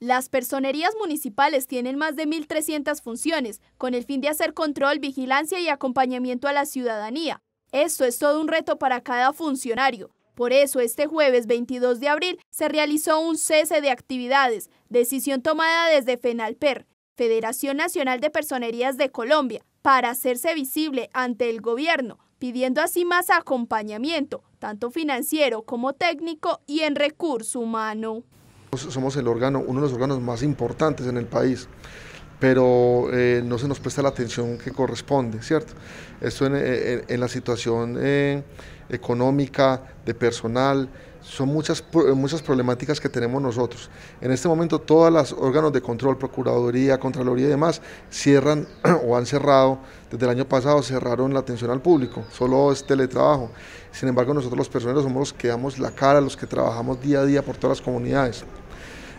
Las personerías municipales tienen más de 1.300 funciones, con el fin de hacer control, vigilancia y acompañamiento a la ciudadanía. Esto es todo un reto para cada funcionario. Por eso, este jueves 22 de abril se realizó un cese de actividades, decisión tomada desde FENALPER, Federación Nacional de Personerías de Colombia, para hacerse visible ante el gobierno, pidiendo así más acompañamiento, tanto financiero como técnico y en recurso humano. Pues, somos el órgano, uno de los órganos más importantes en el país pero eh, no se nos presta la atención que corresponde, ¿cierto? Esto en, eh, la situación eh, económica, de personal, son muchas, muchas problemáticas que tenemos nosotros. En este momento todos los órganos de control, Procuraduría, Contraloría y demás cierran o han cerrado, desde el año pasado cerraron la atención al público, solo es teletrabajo. Sin embargo, nosotros los personeros somos los que damos la cara, los que trabajamos día a día por todas las comunidades.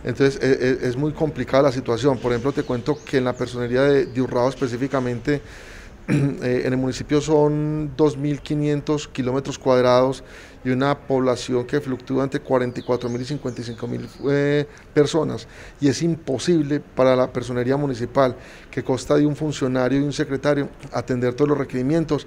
Entonces e, e, es, muy complicada la situación. Por ejemplo, te cuento que en la personería de, de específicamente, eh, en el municipio son 2.500 kilómetros cuadrados y una población que fluctúa entre 44.000 y 55.000 eh, personas. Y es imposible para la personería municipal, que consta de un funcionario y un secretario, atender todos los requerimientos.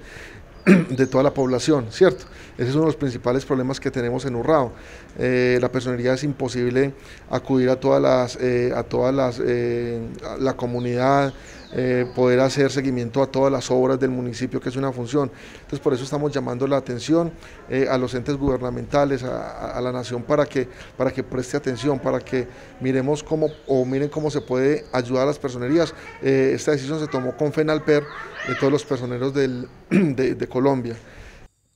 de toda la población, ¿cierto? Ese es uno de los principales problemas que tenemos en Urrao. Eh, la personería es imposible acudir a todas las, eh, a todas las, eh, la comunidad, eh, poder hacer seguimiento a todas las obras del municipio, que es una función. Entonces, por eso estamos llamando la atención eh, a los entes gubernamentales, a, la nación, para que, para que preste atención, para que miremos cómo, o miren cómo se puede ayudar a las personerías. Eh, esta decisión se tomó con FENALPER, de todos los personeros de Colombia.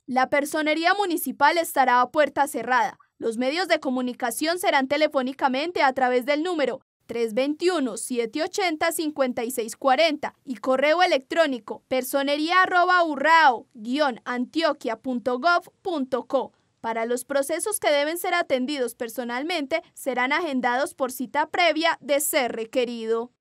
La personería municipal estará a puerta cerrada. Los medios de comunicación serán telefónicamente a través del número 321-780-5640 y correo electrónico personería-urrao-antioquia.gov.co. Para los procesos que deben ser atendidos personalmente, serán agendados por cita previa de ser requerido.